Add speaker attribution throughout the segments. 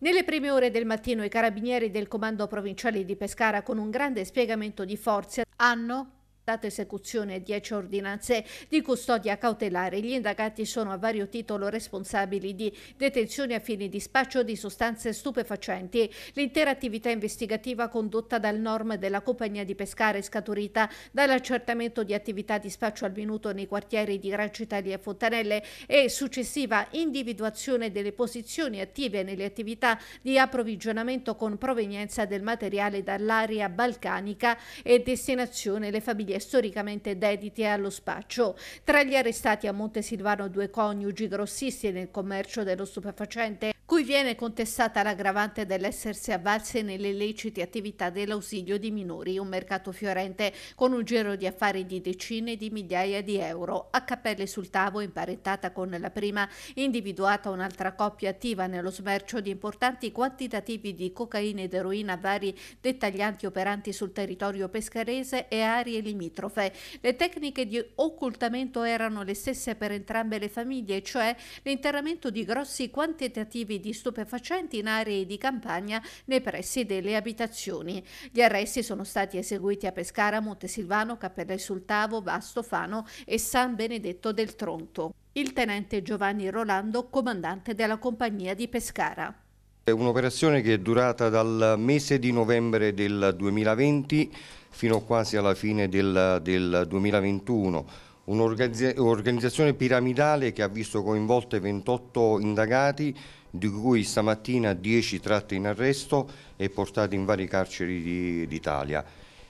Speaker 1: Nelle prime ore del mattino i carabinieri del comando provinciale di Pescara con un grande spiegamento di forze hanno data esecuzione e 10 ordinanze di custodia cautelare. Gli indagati sono a vario titolo responsabili di detenzione a fini di spaccio di sostanze stupefacenti. L'intera attività investigativa condotta dal norm della compagnia di pescare è scaturita dall'accertamento di attività di spaccio al minuto nei quartieri di Reggio Italia e Fontanelle e successiva individuazione delle posizioni attive nelle attività di approvvigionamento con provenienza del materiale dall'area balcanica e destinazione le famiglie e storicamente dediti allo spaccio. Tra gli arrestati a Monte Silvano due coniugi grossisti nel commercio dello stupefacente cui viene contestata l'aggravante dell'essersi avvalse nelle illecite attività dell'ausilio di minori, un mercato fiorente con un giro di affari di decine di migliaia di euro. A cappelle sul tavolo, imparentata con la prima, individuata un'altra coppia attiva nello smercio di importanti quantitativi di cocaina ed eroina a vari dettaglianti operanti sul territorio pescarese e aree limitrofe. Le tecniche di occultamento erano le stesse per entrambe le famiglie, cioè l'interramento di grossi quantitativi di di stupefacenti in aree di campagna nei pressi delle abitazioni. Gli arresti sono stati eseguiti a Pescara, Montesilvano, Cappella sul Tavo, Fano e San Benedetto del Tronto. Il tenente Giovanni Rolando, comandante della compagnia di Pescara.
Speaker 2: È un'operazione che è durata dal mese di novembre del 2020 fino quasi alla fine del, del 2021 Un'organizzazione piramidale che ha visto coinvolte 28 indagati, di cui stamattina 10 tratti in arresto e portati in varie carceri d'Italia.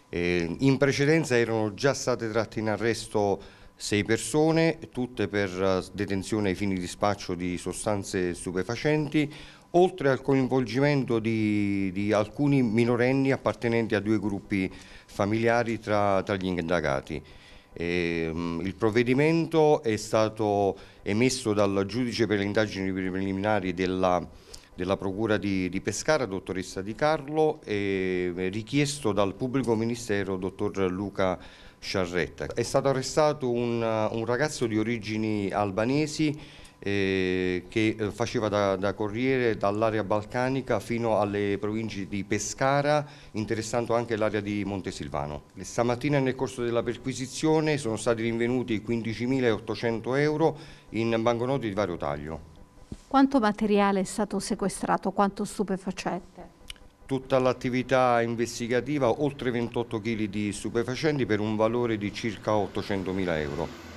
Speaker 2: Eh, in precedenza erano già state tratte in arresto 6 persone, tutte per eh, detenzione ai fini di spaccio di sostanze stupefacenti, oltre al coinvolgimento di, di alcuni minorenni appartenenti a due gruppi familiari tra, tra gli indagati. Ehm, il provvedimento è stato emesso dal giudice per le indagini preliminari della, della Procura di, di, Pescara, dottoressa Di Carlo, e eh, richiesto dal pubblico ministero, dottor Luca Sciarretta. È stato arrestato un, un ragazzo di origini albanesi eh, che eh, faceva da, da corriere dall'area balcanica fino alle province di Pescara, interessando anche l'area di Montesilvano. Stamattina nel corso della perquisizione sono stati rinvenuti 15.800 euro in banconote di vario taglio.
Speaker 1: Quanto materiale è stato sequestrato? Quanto stupefacente?
Speaker 2: Tutta l'attività investigativa, oltre 28 kg di stupefacenti per un valore di circa 800.000 euro.